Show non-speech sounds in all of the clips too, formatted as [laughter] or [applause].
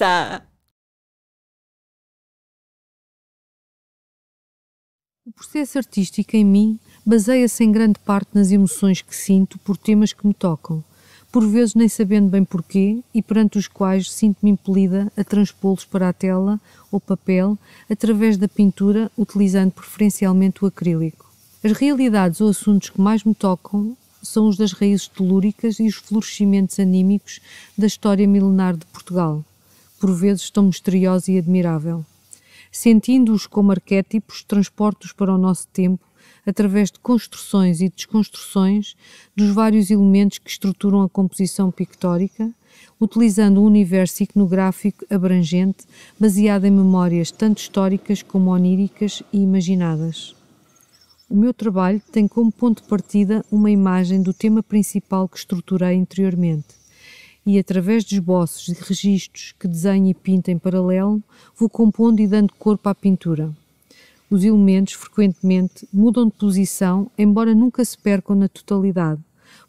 Nossa! O processo artístico em mim baseia-se em grande parte nas emoções que sinto por temas que me tocam, por vezes nem sabendo bem porquê e perante os quais sinto-me impelida a transpô-los para a tela ou papel através da pintura, utilizando preferencialmente o acrílico. As realidades ou assuntos que mais me tocam são os das raízes telúricas e os florescimentos anímicos da história milenar de Portugal por vezes tão misteriosa e admirável. Sentindo-os como arquétipos, transportos para o nosso tempo, através de construções e desconstruções dos vários elementos que estruturam a composição pictórica, utilizando um universo iconográfico abrangente, baseado em memórias tanto históricas como oníricas e imaginadas. O meu trabalho tem como ponto de partida uma imagem do tema principal que estruturei interiormente e, através de esboços e registros que desenho e pinto em paralelo, vou compondo e dando corpo à pintura. Os elementos, frequentemente, mudam de posição, embora nunca se percam na totalidade,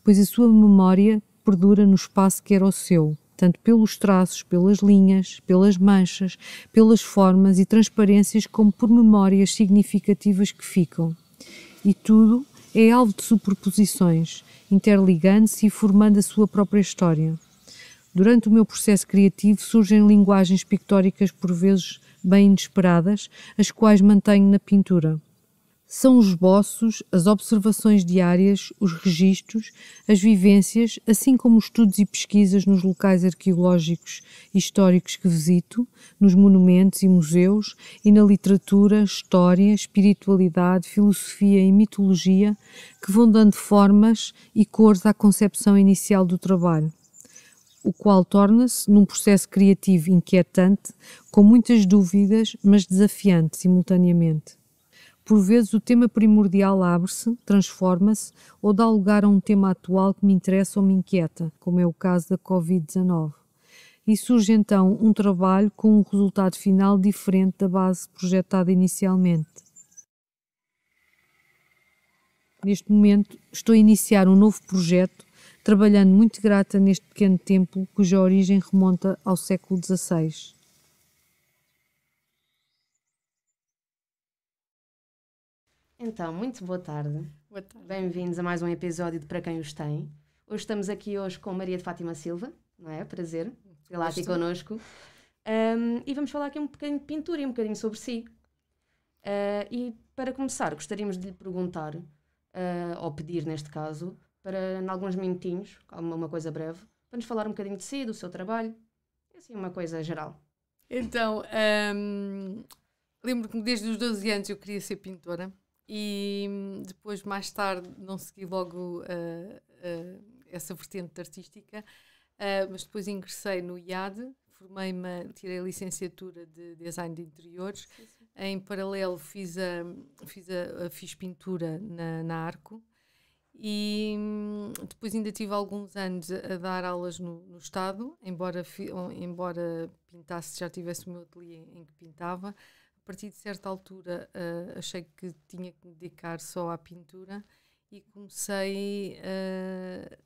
pois a sua memória perdura no espaço que era o seu, tanto pelos traços, pelas linhas, pelas manchas, pelas formas e transparências, como por memórias significativas que ficam. E tudo é alvo de superposições, interligando-se e formando a sua própria história. Durante o meu processo criativo surgem linguagens pictóricas por vezes bem inesperadas, as quais mantenho na pintura. São os esboços, as observações diárias, os registros, as vivências, assim como estudos e pesquisas nos locais arqueológicos e históricos que visito, nos monumentos e museus, e na literatura, história, espiritualidade, filosofia e mitologia, que vão dando formas e cores à concepção inicial do trabalho o qual torna-se num processo criativo inquietante, com muitas dúvidas, mas desafiante simultaneamente. Por vezes o tema primordial abre-se, transforma-se ou dá lugar a um tema atual que me interessa ou me inquieta, como é o caso da Covid-19. E surge então um trabalho com um resultado final diferente da base projetada inicialmente. Neste momento, estou a iniciar um novo projeto trabalhando muito grata neste pequeno templo cuja origem remonta ao século XVI. Então, muito boa tarde. Boa tarde. Bem-vindos a mais um episódio de Para Quem Os Tem. Hoje estamos aqui hoje com Maria de Fátima Silva, não é? Prazer ela la aqui connosco. Um, e vamos falar aqui um bocadinho de pintura e um bocadinho sobre si. Uh, e para começar, gostaríamos de lhe perguntar, uh, ou pedir neste caso, para, em alguns minutinhos, uma coisa breve, para nos falar um bocadinho de si, do seu trabalho, e assim, uma coisa geral. Então, um, ehm, lembro-me que desde os 12 anos eu queria ser pintora e hum, depois, mais tarde, não segui logo uh, uh, essa vertente artística, uh, mas depois ingressei no IAD, formei-me, tirei a licenciatura de design de interiores. Sim, sim. Em paralelo fiz a, fiz a fiz pintura na, na Arco e hum, depois ainda tive alguns anos a dar aulas no, no Estado, embora, embora pintasse, já tivesse o meu ateliê em que pintava. A partir de certa altura uh, achei que tinha que me dedicar só à pintura e comecei ah,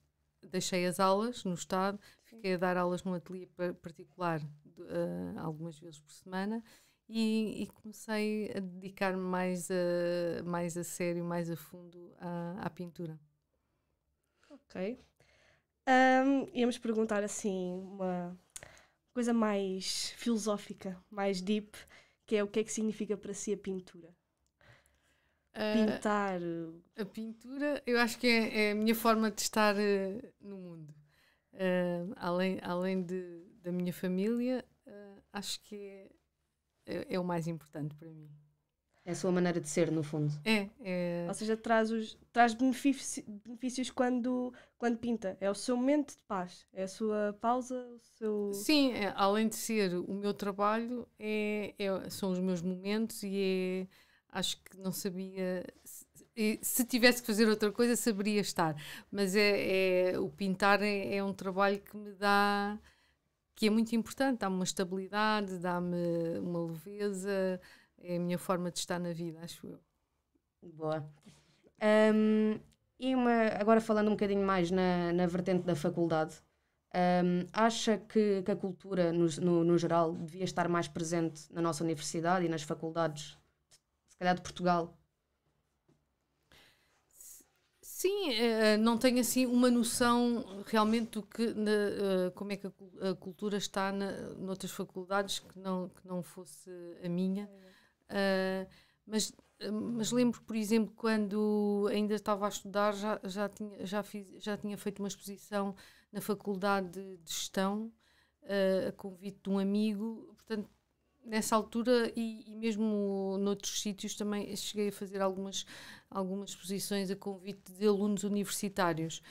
deixei as aulas no Estado, fiquei a dar aulas num ateliê particular uh, algumas vezes por semana e, e comecei a dedicar-me mais a, mais a sério, mais a fundo à, à pintura. Ok. Um, íamos perguntar assim uma coisa mais filosófica, mais deep, que é o que é que significa para si a pintura? Ah, pintar. Uh, a pintura, eu acho que é, é a minha forma de estar uh, no mundo. Uh, além além de, da minha família, ah, acho que é é, é o mais importante para mim. É a sua maneira de ser, no fundo. É. é... Ou seja, traz, os, traz benefícios, benefícios quando, quando pinta. É o seu momento de paz. É a sua pausa, o seu... Sim, é, além de ser o meu trabalho, é, é, são os meus momentos e é... Acho que não sabia... Se, se tivesse que fazer outra coisa, saberia estar. Mas é, é o pintar é, é, um trabalho que me dá que é muito importante, dá-me uma estabilidade, dá-me uma leveza, é a minha forma de estar na vida, acho eu. Boa. Um, e uma, agora falando um bocadinho mais na, na vertente da faculdade, um, acha que, que, a cultura, no, no, no, geral, devia estar mais presente na nossa universidade e nas faculdades, se calhar de Portugal? Sim, eh, eh, não tenho assim uma noção realmente do que, eh, como é que a cultura está na, noutras faculdades que não, que não fosse a minha. mas, mas lembro, por exemplo, quando ainda estava a estudar, já, já, tinha, já, fiz, já tinha feito uma exposição na Faculdade de Gestão, a convite de um amigo. Portanto, nessa altura e, e, mesmo noutros sítios também cheguei a fazer algumas, algumas exposições a convite de alunos universitários.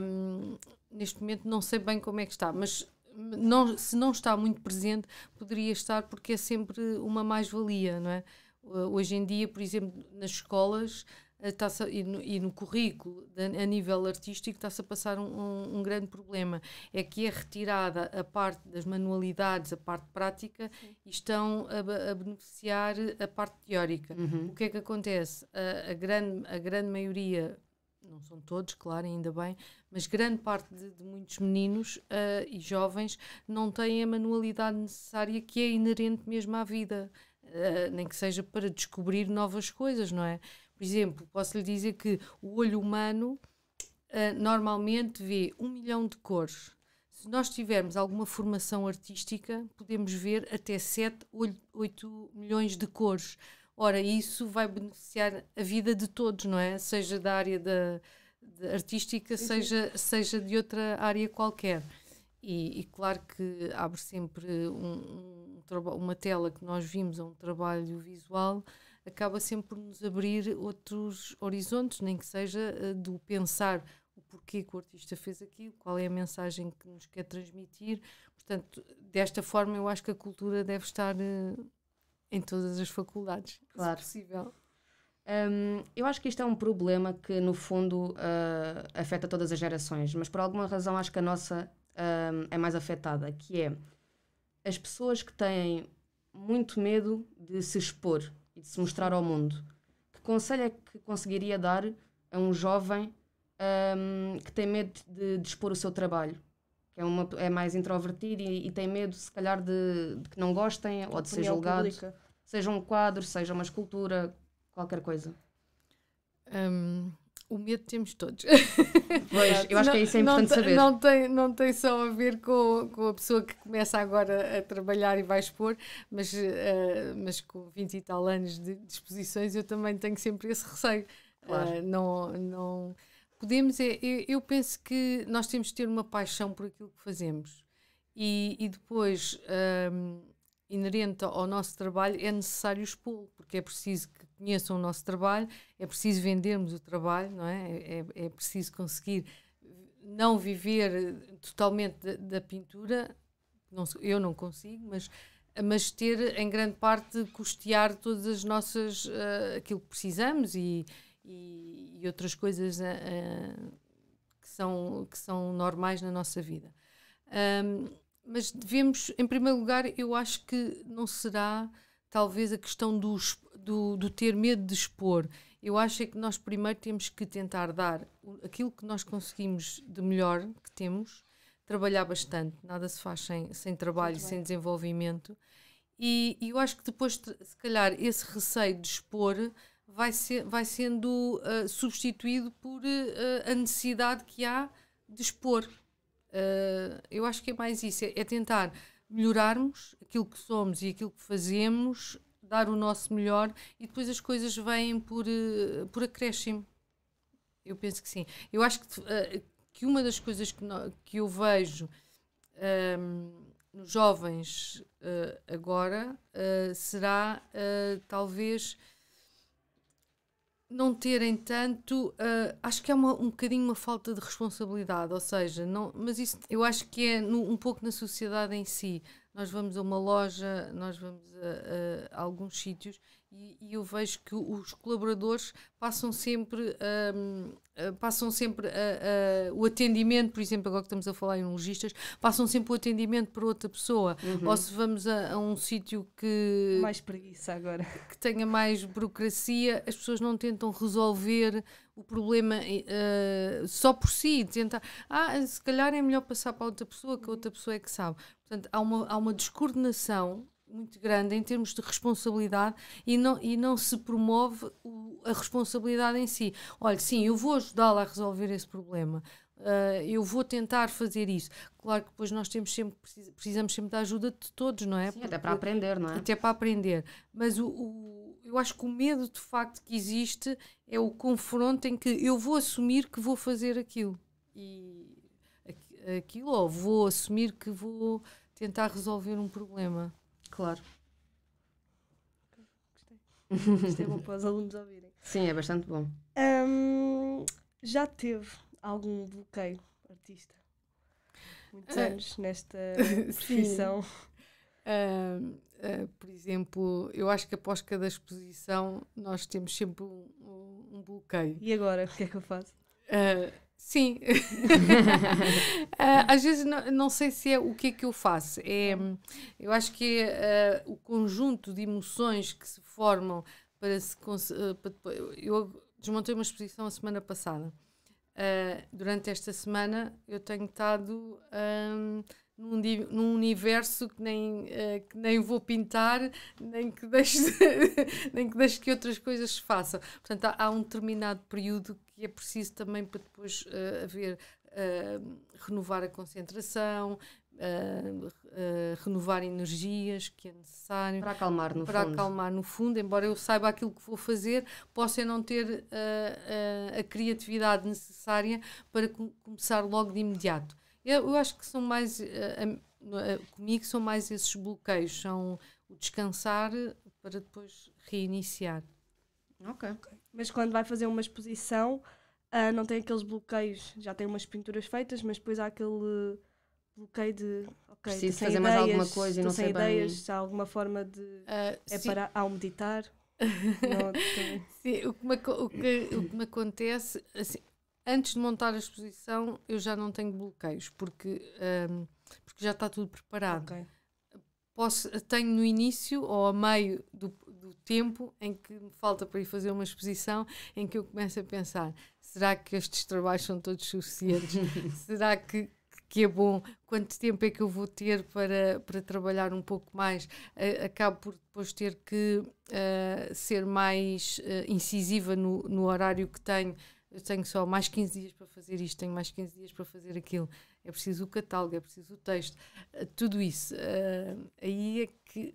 Um, neste momento não sei bem como é que está, mas não, se não está muito presente, poderia estar porque é sempre uma mais-valia, não é? Hoje em dia, por exemplo, nas escolas, está e, e, no, currículo, a nível artístico, está-se a passar um, um, um, grande problema. É que é retirada a parte das manualidades, a parte prática, Sim. e estão a, a, beneficiar a parte teórica. Uhum. O que é que acontece? A, a, grande, a grande maioria, não são todos, claro, ainda bem, mas grande parte de, de muitos meninos uh, e jovens não têm a manualidade necessária que é inerente mesmo à vida. Uh, nem que seja para descobrir novas coisas, não é? Por exemplo, posso lhe dizer que o olho humano uh, normalmente vê um milhão de cores. Se nós tivermos alguma formação artística, podemos ver até 7, 8 milhões de cores. Ora, isso vai beneficiar a vida de todos, não é? Seja da área da, da artística, Sim. seja, seja de outra área qualquer. E, e, claro que abre sempre um, um, uma tela que nós vimos, a um trabalho visual acaba sempre por nos abrir outros horizontes, nem que seja eh, do pensar o porquê que o artista fez aquilo, qual é a mensagem que nos quer transmitir. Portanto, desta forma, eu acho que a cultura deve estar eh, em todas as faculdades, claro. se possível. Um, eu acho que isto é um problema que, no fundo, uh, afeta todas as gerações, mas por alguma razão acho que a nossa uh, é mais afetada, que é as pessoas que têm muito medo de se expor e de se mostrar ao mundo. Que conselho é que conseguiria dar a um jovem um, que tem medo de, de, expor o seu trabalho? Que é, uma, é mais introvertido e, e tem medo, se calhar, de, de que não gostem ou de ser julgado. Pública. Seja um quadro, seja uma escultura, qualquer coisa. Um, o medo temos todos. Pois, eu acho que é isso é importante não, saber. Não tem, não tem só a ver com, com a pessoa que começa agora a trabalhar e vai expor, mas, uh, mas com 20 e tal anos de, de exposições eu também tenho sempre esse receio. Claro. Uh, não, não podemos, é, eu, eu, penso que nós temos de ter uma paixão por aquilo que fazemos e, e depois. Ehm, inerente ao nosso trabalho é necessário expô-lo, porque é preciso que conheçam o nosso trabalho, é preciso vendermos o trabalho, não é? É, é preciso conseguir não viver eh, totalmente da, da pintura, não, eu não consigo, mas mas ter em grande parte custear todas as nossas uh, aquilo que precisamos e, e, e outras coisas uh, que são que são normais na nossa vida. Um, mas devemos, em primeiro lugar, eu acho que não será talvez a questão do, do, do ter medo de expor. Eu acho é que nós primeiro temos que tentar dar aquilo que nós conseguimos de melhor que temos, trabalhar bastante, nada se faz sem, sem trabalho, sem desenvolvimento. E, e, eu acho que depois, se calhar, esse receio de expor vai, ser, vai sendo uh, substituído por uh, a necessidade que há de expor. Uh, eu acho que é mais isso, é, é, tentar melhorarmos aquilo que somos e aquilo que fazemos, dar o nosso melhor e depois as coisas vêm por, uh, por acréscimo. Eu penso que sim. Eu acho que, uh, que uma das coisas que, no, que eu vejo nos jovens agora será talvez não terem tanto. Uh, acho que é uma, um bocadinho uma falta de responsabilidade, ou seja, não, mas isso eu acho que é no, um pouco na sociedade em si. Nós vamos a uma loja, nós vamos a, a, a alguns sítios e, e eu vejo que os colaboradores passam sempre, um, eh, passam sempre a, eh, a, eh, o atendimento, por exemplo, agora que estamos a falar em logistas, passam sempre o atendimento para outra pessoa. Uhum. Ou se vamos a, a um sítio que. Mais preguiça agora. [laughs] Que tenha mais burocracia, as pessoas não tentam resolver o problema uh, só por si, tentar, ah, se calhar é melhor passar para outra pessoa, que a outra pessoa é que sabe. Portanto, há uma, há uma descoordenação muito grande em termos de responsabilidade e não, e não se promove o, a responsabilidade em si. Olha, sim, eu vou ajudá-la a resolver esse problema. Uh, eu vou tentar fazer isso. Claro que depois nós temos sempre, precisamos sempre da ajuda de todos, não é? Sim, Porque, até para aprender, não é? Até para aprender. Mas o, o, eu acho que o medo de facto que existe é o confronto em que eu vou assumir que vou fazer aquilo. E aquilo, ou vou assumir que vou tentar resolver um problema. Claro. Gostei. Isto é bom para os alunos ouvirem. Sim, é bastante bom. Um, já teve algum bloqueio artista? Muitos ah. anos nesta [laughs] profissão. Uh, uh, por exemplo, eu acho que após cada exposição nós temos sempre um, um bloqueio. E agora? O que é que eu faço? Uh, Sim. [laughs] Eh, às vezes não, não, sei se é o que é que eu faço. É, eu acho que é, uh, o conjunto de emoções que se formam para se. Eh, para eu desmontei uma exposição a semana passada. Uh, durante esta semana eu tenho estado um, num, num, universo que nem, uh, que nem vou pintar, nem que, deixe [laughs] nem que deixe que outras coisas se façam. Portanto, há, há um determinado período que é preciso também para depois uh, haver uh, renovar a concentração, uh, renovar energias que é necessário para acalmar no para fundo. acalmar no fundo, embora eu saiba aquilo que vou fazer, posso é não ter a criatividade necessária para com começar logo de imediato. Eu, eu acho que são mais comigo são mais esses bloqueios, são o descansar para depois reiniciar. Okay. ok. Mas quando vai fazer uma exposição, uh, não tem aqueles bloqueios. Já tem umas pinturas feitas, mas depois há aquele bloqueio de. Okay, Preciso fazer ideias, mais alguma coisa e não sei ideias, bem. Se há alguma forma de. Uh, é sim. para ao meditar. [laughs] não, sim, o, que me, o, que, o que me acontece. Assim, antes de montar a exposição, eu já não tenho bloqueios, porque, um, porque já está tudo preparado. Okay. Posso, tenho no início ou a meio do, do tempo em que me falta para ir fazer uma exposição, em que eu começo a pensar: será que estes trabalhos são todos suficientes? [laughs] será que, que é bom, quanto tempo é que eu vou ter para, para trabalhar um pouco mais, uh, acabo por depois ter que uh, ser mais uh, incisiva no, no horário que tenho. Eu tenho só mais 15 dias para fazer isto, tenho mais 15 dias para fazer aquilo. É preciso o catálogo, é preciso o texto, eh, tudo isso. aí é que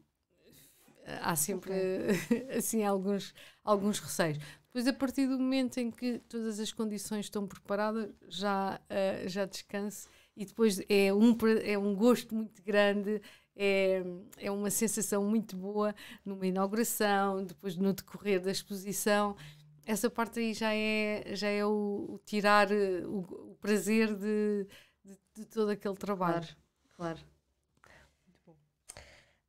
há sempre okay. [laughs] assim alguns, alguns receios. Depois, a partir do momento em que todas as condições estão preparadas, já, uh, já descanso e depois é um, é um gosto muito grande. É, é uma sensação muito boa numa inauguração, depois no decorrer da exposição. Essa parte aí já é, já é o, o tirar eh, o, o prazer de, de, de, todo aquele trabalho. Claro, claro. Muito bom.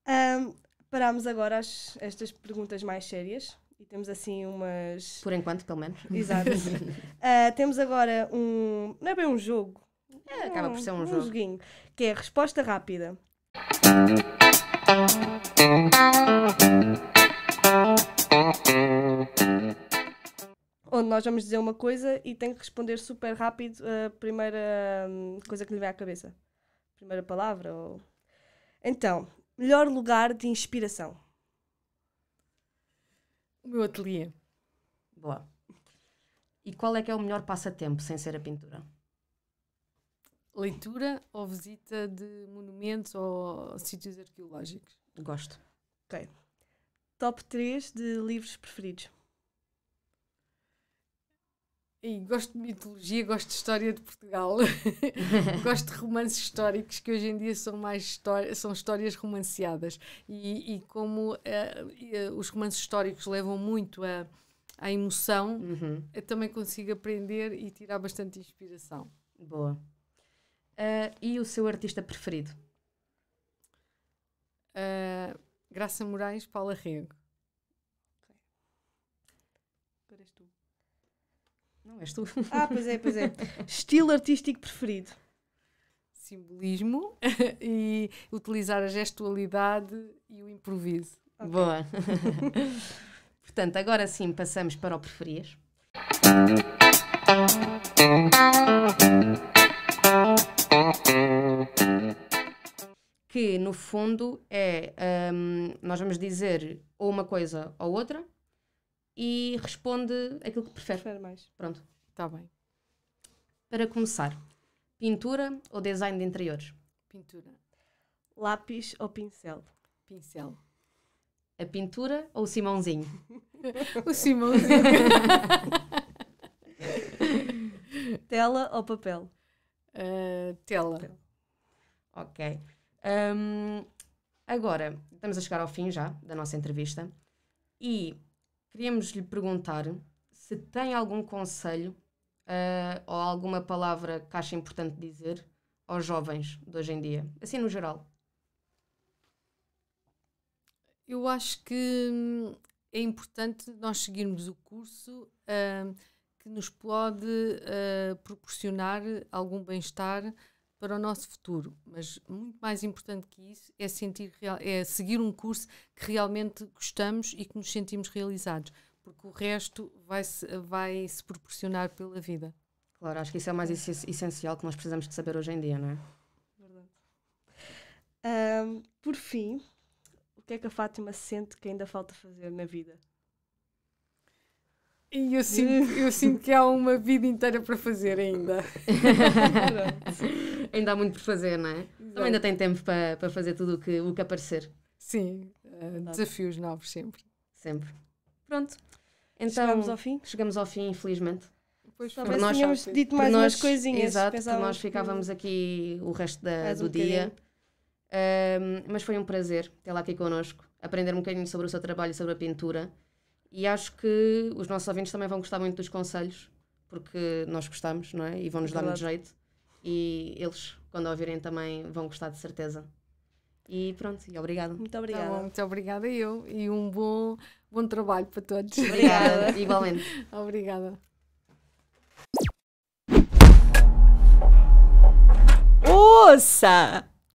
Um, parámos agora as, estas perguntas mais sérias e temos assim umas. Por enquanto, pelo menos. Exato. uh, [laughs] temos agora um. Não é bem um jogo. É, acaba por ser um, um jogo. joguinho. Que é a resposta rápida. Onde nós vamos dizer uma coisa e tem que responder super rápido a primeira hum, coisa que lhe vem à cabeça. Primeira palavra ou. Então, Melhor lugar de inspiração? O meu ateliê. Boa. E qual é que é o melhor passatempo sem ser a pintura? Leitura ou visita de monumentos ou sítios arqueológicos? Gosto. Ok. Top 3 de livros preferidos. E gosto de mitologia, gosto de história de Portugal, [laughs] gosto de romances históricos que hoje em dia são mais histórias, são histórias romanceadas. E, e como uh, os romances históricos levam muito a, a emoção, uhum. eu também consigo aprender e tirar bastante inspiração. Boa. Uh, e o seu artista preferido? Graça Moraes, Paula Rego. Agora és tu. Não és tu. Ah, pois é, pois é. [laughs] Estilo artístico preferido? Simbolismo [laughs] e utilizar a gestualidade e o improviso. Okay. Boa. [laughs] Portanto, agora sim passamos para o preferias. Que no fundo é, um, nós vamos dizer ou uma coisa ou outra, e responde aquilo que prefere. Prefere mais. Pronto. Está bem. Para começar, pintura ou design de interiores? Pintura. Lápis ou pincel? Pincel. A pintura ou o Simãozinho? [laughs] o Simãozinho. [laughs] tela ou papel? Uh, tela. tela. Ok. Um, agora, estamos a chegar ao fim já da nossa entrevista. E queríamos lhe perguntar se tem algum conselho uh, ou alguma palavra que acha importante dizer aos jovens de hoje em dia, assim no geral. Eu acho que hum, é importante nós seguirmos o curso uh, que nos pode uh, proporcionar algum bem-estar para o nosso futuro, mas muito mais importante que isso é sentir real, é seguir um curso que realmente gostamos e que nos sentimos realizados, porque o resto vai se vai se proporcionar pela vida. Claro, acho que isso é o mais essencial que nós precisamos de saber hoje em dia, não é? Verdade. Um, por fim, o que é que a Fátima sente que ainda falta fazer na vida? E eu sinto, eu sinto que há uma vida inteira para fazer ainda. [laughs] ainda há muito por fazer, não é? Então exato. Também ainda tem tempo para, para fazer tudo o que, o que aparecer. Sim, uh, desafios novos sempre. Sempre. Pronto. Então, chegamos ao fim? Chegamos ao fim, infelizmente. Pois Talvez nós, tínhamos dito mais nós, umas coisinhas. Exato, que nós ficávamos aqui o resto da, do um dia. Um, mas foi um prazer tê-la aqui connosco, aprender um bocadinho sobre o seu trabalho e sobre a pintura. E acho que os nossos ouvintes também vão gostar muito dos conselhos, porque nós gostamos, não é? E vão-nos é dar um jeito. E eles, quando ouvirem, também vão gostar de certeza. E pronto, e obrigado. Muito tá obrigada. Tá muito obrigada eu e um bom, bom trabalho para todos. Obrigada, [laughs] igualmente. Obrigada. Ouça!